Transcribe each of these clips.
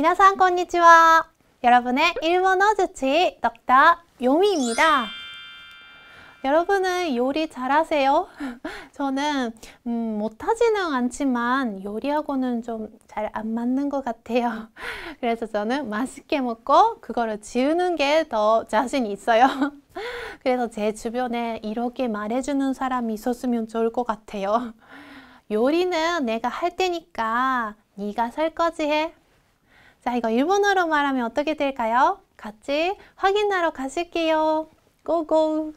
皆さんこんにちは. 여러분의 일본어 주치 넉다 요미입니다. 여러분은 요리 잘하세요? 저는 음, 못하지는 않지만 요리하고는 좀 잘 안 맞는 것 같아요. 그래서 저는 맛있게 먹고 그거를 지우는 게 더 자신 있어요. 그래서 제 주변에 이렇게 말해주는 사람이 있었으면 좋을 것 같아요. 요리는 내가 할 테니까 네가 설거지해. 나 이거 일본어로 말하면 어떻게 될까요? 같이 확인하러 가실게요. 고고!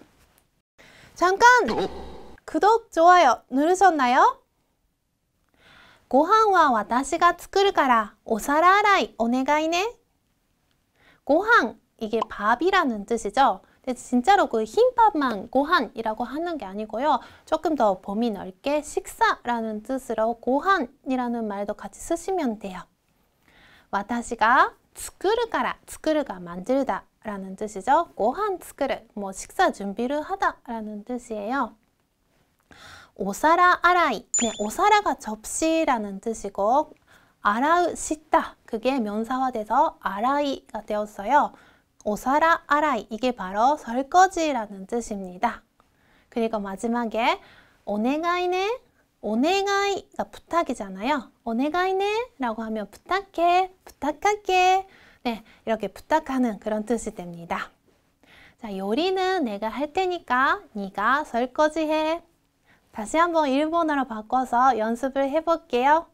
잠깐! 어? 구독, 좋아요 누르셨나요? 고항와 私が作るから 오사라 아라이 오네 고항 이게 밥이라는 뜻이죠. 근데 진짜로 그 흰밥만 고한이라고 하는 게 아니고요. 조금 더 범위 넓게 식사라는 뜻으로 고한이라는 말도 같이 쓰시면 돼요. 와타시가 作るから 作る가 만들다 라는 뜻이죠. 고한 作る뭐 식사 준비를 하다 라는 뜻이에요. 오사라 아라이 네, 오사라가 접시라는 뜻이고 아라우 씻다 그게 명사화돼서 아라이가 되었어요. 오사라 아라이 이게 바로 설거지라는 뜻입니다. 그리고 마지막에 오네가이네 오네가이가 부탁이잖아요. 오네가이네 라고 하면 부탁해, 부탁할게. 네, 이렇게 부탁하는 그런 뜻이 됩니다. 자, 요리는 내가 할 테니까 네가 설거지해. 다시 한번 일본어로 바꿔서 연습을 해볼게요.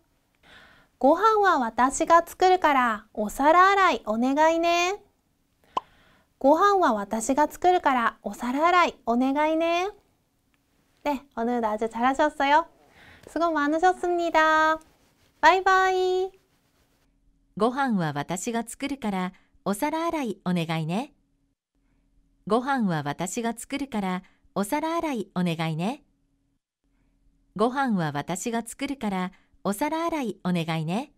ご飯は私が作るからお皿洗いお願いね。ご飯は私が作るからお皿洗いお願いね。 네, 오늘 아주 잘하셨어요. 수고많으셨습니다バイバイご飯は私が作るからお皿洗いお願いね。ご飯は私が作るからお皿洗いお願いね。ご飯は私が作るからお皿洗いお願いね。